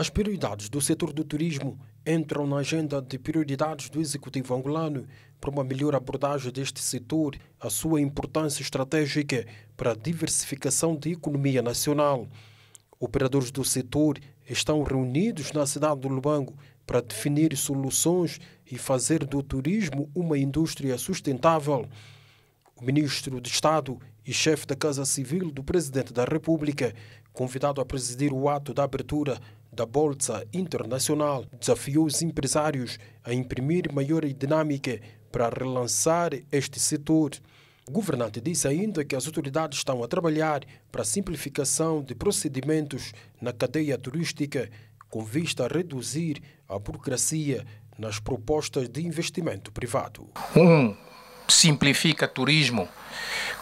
As prioridades do setor do turismo entram na agenda de prioridades do Executivo angolano para uma melhor abordagem deste setor, a sua importância estratégica para a diversificação da economia nacional. Operadores do setor estão reunidos na cidade do Lubango para definir soluções e fazer do turismo uma indústria sustentável. O ministro de Estado e chefe da Casa Civil do Presidente da República, convidado a presidir o ato da abertura da Bolsa Internacional desafiou os empresários a imprimir maior dinâmica para relançar este setor. O governante disse ainda que as autoridades estão a trabalhar para a simplificação de procedimentos na cadeia turística, com vista a reduzir a burocracia nas propostas de investimento privado. Um simplifica turismo.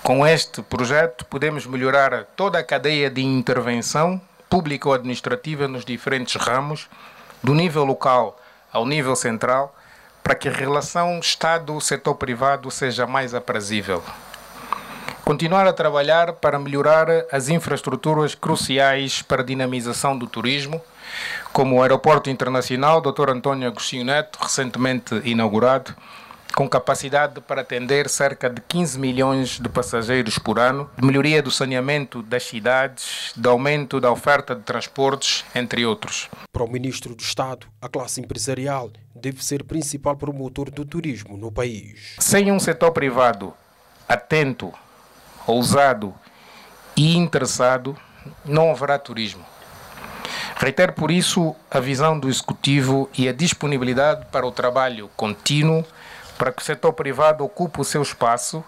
Com este projeto, podemos melhorar toda a cadeia de intervenção pública ou administrativa nos diferentes ramos, do nível local ao nível central, para que a relação Estado-setor privado seja mais aprazível. Continuar a trabalhar para melhorar as infraestruturas cruciais para a dinamização do turismo, como o Aeroporto Internacional Dr. António Agostinho Neto, recentemente inaugurado, com capacidade para atender cerca de 15 milhões de passageiros por ano, de melhoria do saneamento das cidades, de aumento da oferta de transportes, entre outros. Para o Ministro do Estado, a classe empresarial deve ser principal promotor do turismo no país. Sem um setor privado atento, ousado e interessado, não haverá turismo. Reitero por isso a visão do Executivo e a disponibilidade para o trabalho contínuo para que o setor privado ocupe o seu espaço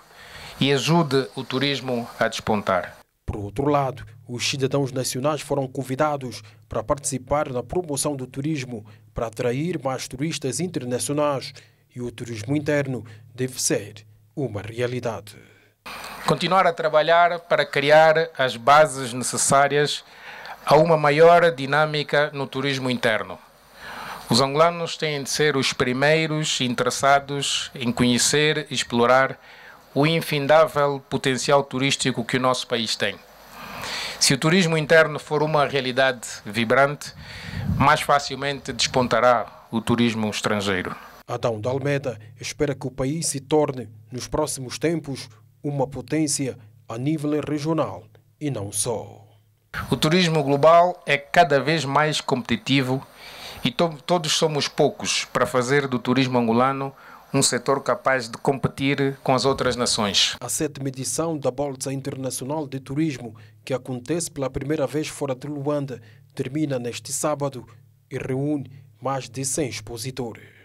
e ajude o turismo a despontar. Por outro lado, os cidadãos nacionais foram convidados para participar na promoção do turismo para atrair mais turistas internacionais e o turismo interno deve ser uma realidade. Continuar a trabalhar para criar as bases necessárias a uma maior dinâmica no turismo interno. Os angolanos têm de ser os primeiros interessados em conhecer e explorar o infindável potencial turístico que o nosso país tem. Se o turismo interno for uma realidade vibrante, mais facilmente despontará o turismo estrangeiro. Adão de Almeida espera que o país se torne, nos próximos tempos, uma potência a nível regional e não só. O turismo global é cada vez mais competitivo e to todos somos poucos para fazer do turismo angolano um setor capaz de competir com as outras nações. A sétima edição da Bolsa Internacional de Turismo, que acontece pela primeira vez fora de Luanda, termina neste sábado e reúne mais de 100 expositores.